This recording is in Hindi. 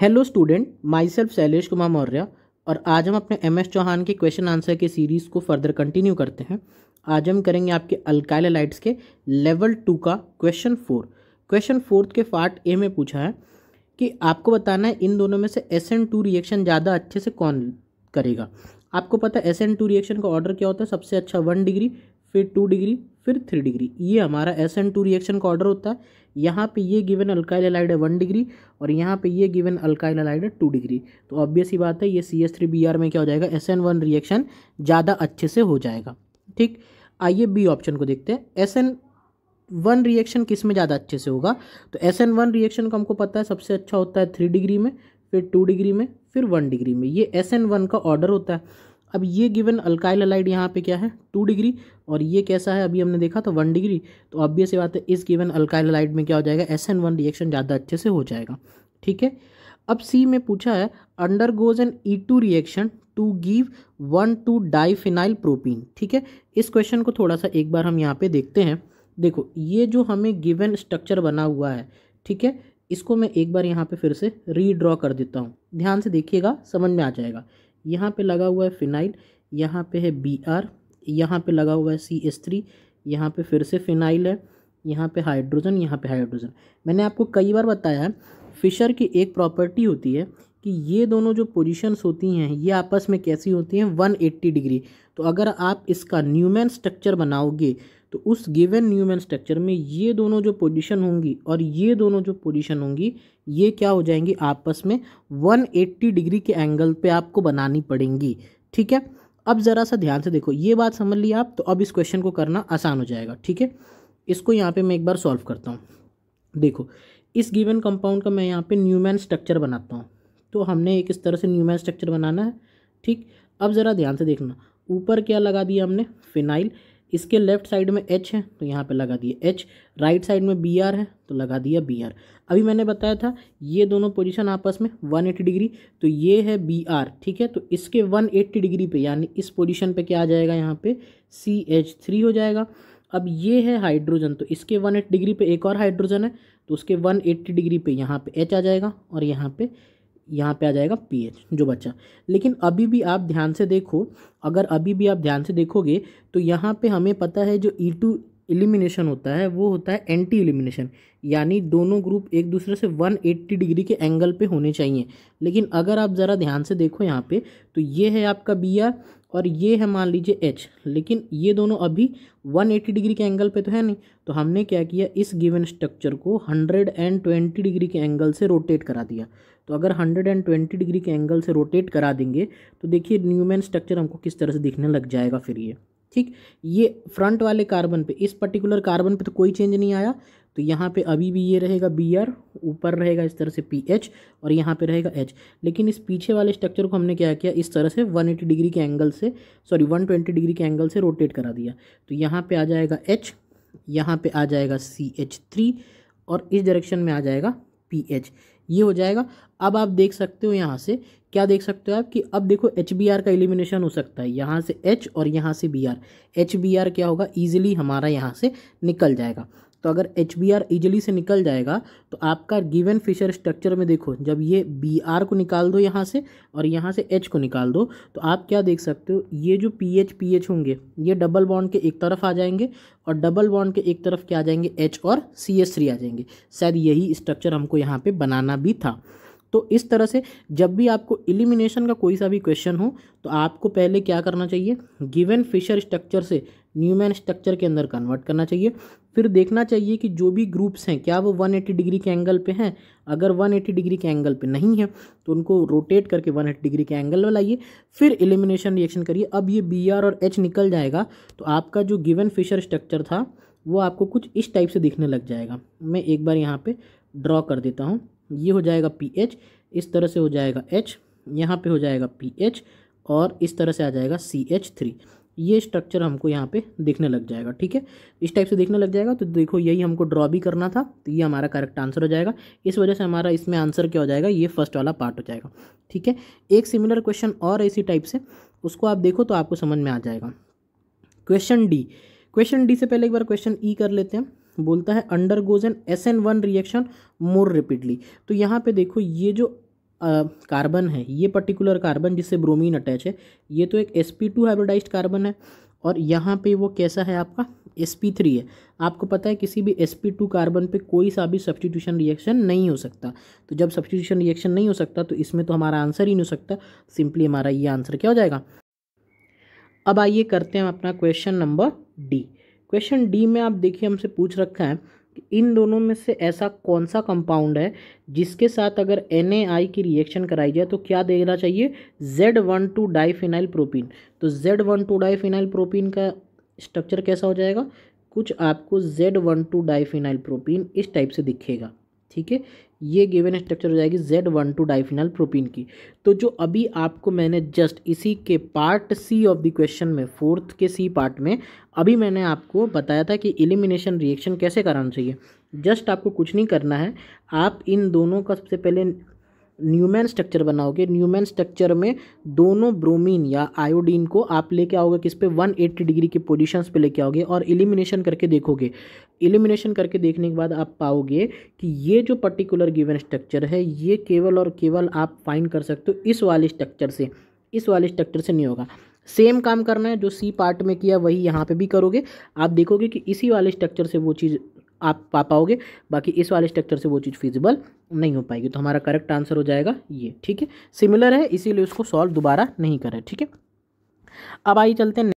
hello student myself Shailesh Kumar Maurya और आज हम अपने एम एस चौहान के क्वेश्चन आंसर के सीरीज़ को फर्दर कंटिन्यू करते हैं आज हम करेंगे आपके अल्काइल लाइट्स के लेवल टू का क्वेश्चन फोर क्वेश्चन फोर्थ के पार्ट ए में पूछा है कि आपको बताना है इन दोनों में से एस एन टू रिएक्शन ज़्यादा अच्छे से कौन करेगा आपको पता है एस एन टू रिएक्शन का ऑर्डर क्या होता है सबसे अच्छा वन डिग्री फिर टू डिग्री फिर थ्री डिग्री ये हमारा एस एन टू रिएक्शन का ऑर्डर होता है यहाँ पे ये गिवन अल्काइल अलाइड है वन डिग्री और यहाँ पे ये गिवन अल्काइल अलाइड है टू डिग्री तो ऑब्वियस ही बात है ये C S three B R में क्या हो जाएगा एस एन वन रिएक्शन ज़्यादा अच्छे से हो जाएगा ठीक आइए बी ऑप्शन को देखते हैं एस एन वन रिएक्शन किस में ज़्यादा अच्छे से होगा तो एस एन वन रिएक्शन को हमको पता है सबसे अच्छा होता है थ्री डिग्री में फिर टू डिग्री में फिर वन डिग्री में ये एस एन वन का ऑर्डर होता है अब ये गिवन अल्काइल अलाइड यहाँ पे क्या है टू डिग्री और ये कैसा है अभी हमने देखा तो वन डिग्री तो ऑब्वियस बात है इस गिवन अल्काइल अलाइड में क्या हो जाएगा एस एन वन रिएक्शन ज़्यादा अच्छे से हो जाएगा ठीक है अब सी में पूछा है undergoes an E two reaction to give one two diphenyl propene ठीक है इस क्वेश्चन को थोड़ा सा एक बार हम यहाँ पे देखते हैं देखो ये जो हमें गिवन स्ट्रक्चर बना हुआ है ठीक है इसको मैं एक बार यहाँ पे फिर से रीड्रॉ कर देता हूँ ध्यान से देखिएगा समझ में आ जाएगा यहाँ पे लगा हुआ है फिनाइल यहाँ पे है बी आर यहाँ पे लगा हुआ है सी एस थ्री यहाँ पर फिर से फिनाइल है यहाँ पे हाइड्रोजन यहाँ पे हाइड्रोजन मैंने आपको कई बार बताया फिशर की एक प्रॉपर्टी होती है कि ये दोनों जो पोजीशंस होती हैं ये आपस में कैसी होती हैं 180 डिग्री तो अगर आप इसका न्यूमैन स्ट्रक्चर बनाओगे तो उस गिवन न्यूमैन स्ट्रक्चर में ये दोनों जो पोजीशन होंगी और ये दोनों जो पोजीशन होंगी ये क्या हो जाएंगी आपस में 180 डिग्री के एंगल पे आपको बनानी पड़ेंगी ठीक है अब ज़रा सा ध्यान से देखो ये बात समझ ली आप तो अब इस क्वेश्चन को करना आसान हो जाएगा ठीक है इसको यहाँ पर मैं एक बार सॉल्व करता हूँ देखो इस गिवन कंपाउंड का मैं यहाँ पर न्यूमैन स्ट्रक्चर बनाता हूँ तो हमने एक इस तरह से न्यूमैन स्ट्रक्चर बनाना है ठीक अब ज़रा ध्यान से देखना ऊपर क्या लगा दिया हमने फिनाइल इसके लेफ्ट साइड में एच है तो यहाँ पे लगा दिया एच राइट साइड में बी आर है तो लगा दिया बी आर अभी मैंने बताया था ये दोनों पोजीशन आपस में 180 डिग्री तो ये है बी आर ठीक है तो इसके 180 डिग्री पे यानी इस पोजीशन पे क्या आ जाएगा यहाँ पे सी एच थ्री हो जाएगा अब ये है हाइड्रोजन तो इसके वन डिग्री पर एक और हाइड्रोजन है तो उसके वन डिग्री पर यहाँ पर एच आ जाएगा और यहाँ पर यहाँ पे आ जाएगा एच जो बच्चा लेकिन अभी भी आप ध्यान से देखो अगर अभी भी आप ध्यान से देखोगे तो यहाँ पे हमें पता है जो ई टू एलिमिनेशन होता है वो होता है एंटी एलिमिनेशन यानी दोनों ग्रुप एक दूसरे से 180 डिग्री के एंगल पे होने चाहिए लेकिन अगर आप ज़रा ध्यान से देखो यहाँ पे तो ये है आपका बी आर और ये है मान लीजिए एच लेकिन ये दोनों अभी 180 डिग्री के एंगल पे तो है नहीं तो हमने क्या किया इस गिवन स्ट्रक्चर को 120 डिग्री के एंगल से रोटेट करा दिया तो अगर 120 डिग्री के एंगल से रोटेट करा देंगे तो देखिए न्यूमैन स्ट्रक्चर हमको किस तरह से दिखने लग जाएगा फिर ये ठीक ये फ्रंट वाले कार्बन पे इस पर्टिकुलर कार्बन पे तो कोई चेंज नहीं आया तो यहाँ पे अभी भी ये रहेगा बी आर ऊपर रहेगा इस तरह से पी एच और यहाँ पे रहेगा एच लेकिन इस पीछे वाले स्ट्रक्चर को हमने क्या किया इस तरह से 180 डिग्री के एंगल से सॉरी 120 डिग्री के एंगल से रोटेट करा दिया तो यहाँ पे आ जाएगा एच यहाँ पे आ जाएगा सी एच थ्री और इस डायरेक्शन में आ जाएगा पी एच ये हो जाएगा अब आप देख सकते हो यहाँ से क्या देख सकते हो आप कि अब देखो एच का एलिमिनेशन हो सकता है यहाँ से एच और यहाँ से बी आर एच क्या होगा ईजिली हमारा यहाँ से निकल जाएगा तो अगर एच बी आर ईजिली से निकल जाएगा तो आपका गिवन फिशर स्ट्रक्चर में देखो जब ये बी आर को निकाल दो यहाँ से और यहाँ से एच को निकाल दो तो आप क्या देख सकते हो ये जो पी एच पी एच होंगे ये डबल बॉन्ड के एक तरफ आ जाएंगे और डबल बॉन्ड के एक तरफ क्या आ जाएंगे एच और सी एस थ्री आ जाएंगे शायद यही स्ट्रक्चर हमको यहाँ पर बनाना भी था तो इस तरह से जब भी आपको एलिमिनेशन का कोई सा भी क्वेश्चन हो तो आपको पहले क्या करना चाहिए गिवन फिशर स्ट्रक्चर से न्यूमैन स्ट्रक्चर के अंदर कन्वर्ट करना चाहिए फिर देखना चाहिए कि जो भी ग्रुप्स हैं क्या वो 180 डिग्री के एंगल पे हैं अगर 180 डिग्री के एंगल पे नहीं है तो उनको रोटेट करके 180 डिग्री के एंगल में लाइए फिर एलिमिनेशन रिएक्शन करिए अब ये बी और एच निकल जाएगा तो आपका जो गिवन फिशर स्ट्रक्चर था वो आपको कुछ इस टाइप से दिखने लग जाएगा मैं एक बार यहाँ पर ड्रॉ कर देता हूँ ये हो जाएगा पी एच इस तरह से हो जाएगा एच यहाँ पे हो जाएगा पी एच और इस तरह से आ जाएगा सी एच थ्री ये स्ट्रक्चर हमको यहाँ पे देखने लग जाएगा ठीक है इस टाइप से देखने लग जाएगा तो देखो यही हमको ड्रॉ भी करना था तो ये हमारा करेक्ट आंसर हो जाएगा इस वजह से हमारा इसमें आंसर क्या हो जाएगा ये फर्स्ट वाला पार्ट हो जाएगा ठीक है एक सिमिलर क्वेश्चन और इसी टाइप से उसको आप देखो तो आपको समझ में आ जाएगा क्वेश्चन डी क्वेश्चन डी से पहले एक बार क्वेश्चन ई e कर लेते हैं बोलता है undergoes an S N one reaction more rapidly तो यहाँ पे देखो ये जो कार्बन है ये पर्टिकुलर कार्बन जिससे ब्रोमीन अटैच है ये तो एक S P two hybridized carbon है और यहाँ पे वो कैसा है आपका एस पी थ्री है आपको पता है किसी भी एस पी टू कार्बन पे कोई सा भी सब्सटीट्यूशन रिएक्शन नहीं हो सकता तो जब सब्सटीट्यूशन रिएक्शन नहीं हो सकता तो इसमें तो हमारा आंसर ही नहीं हो सकता सिंपली हमारा ये आंसर क्या हो जाएगा अब आइए करते हैं अपना question number D question D में आप देखिए हमसे पूछ रखा है कि इन दोनों में से ऐसा कौन सा कंपाउंड है जिसके साथ अगर एन की रिएक्शन कराई जाए तो क्या देखना चाहिए Z one two diphenyl propene तो Z one two diphenyl protein का स्ट्रक्चर कैसा हो जाएगा कुछ आपको Z one two diphenyl protein इस टाइप से दिखेगा ठीक है ये गिवन स्ट्रक्चर हो जाएगी Z one two diphenyl propene की तो जो अभी आपको मैंने जस्ट इसी के part C of the question में फोर्थ के सी पार्ट में अभी मैंने आपको बताया था कि एलिमिनेशन रिएक्शन कैसे कराना चाहिए जस्ट आपको कुछ नहीं करना है आप इन दोनों का सबसे पहले न्यूमैन स्ट्रक्चर बनाओगे न्यूमैन स्ट्रक्चर में दोनों ब्रोमीन या आयोडीन को आप लेके आओगे किस पे 180 डिग्री के पोजीशंस पे लेके आओगे और एलिमिनेशन करके देखोगे एलिमिनेशन करके देखने के बाद आप पाओगे कि ये जो पर्टिकुलर गिवन स्ट्रक्चर है ये केवल और केवल आप फाइन कर सकते हो इस वाले स्ट्रक्चर से इस वाले स्ट्रक्चर से नहीं होगा सेम काम करना है जो सी पार्ट में किया वही यहाँ पे भी करोगे आप देखोगे कि इसी वाले स्ट्रक्चर से वो चीज़ आप पा पाओगे बाकी इस वाले स्ट्रक्चर से वो चीज़ फिजिबल नहीं हो पाएगी तो हमारा करेक्ट आंसर हो जाएगा ये ठीक है सिमिलर है इसीलिए उसको सॉल्व दोबारा नहीं करें ठीक है अब आइए चलते हैं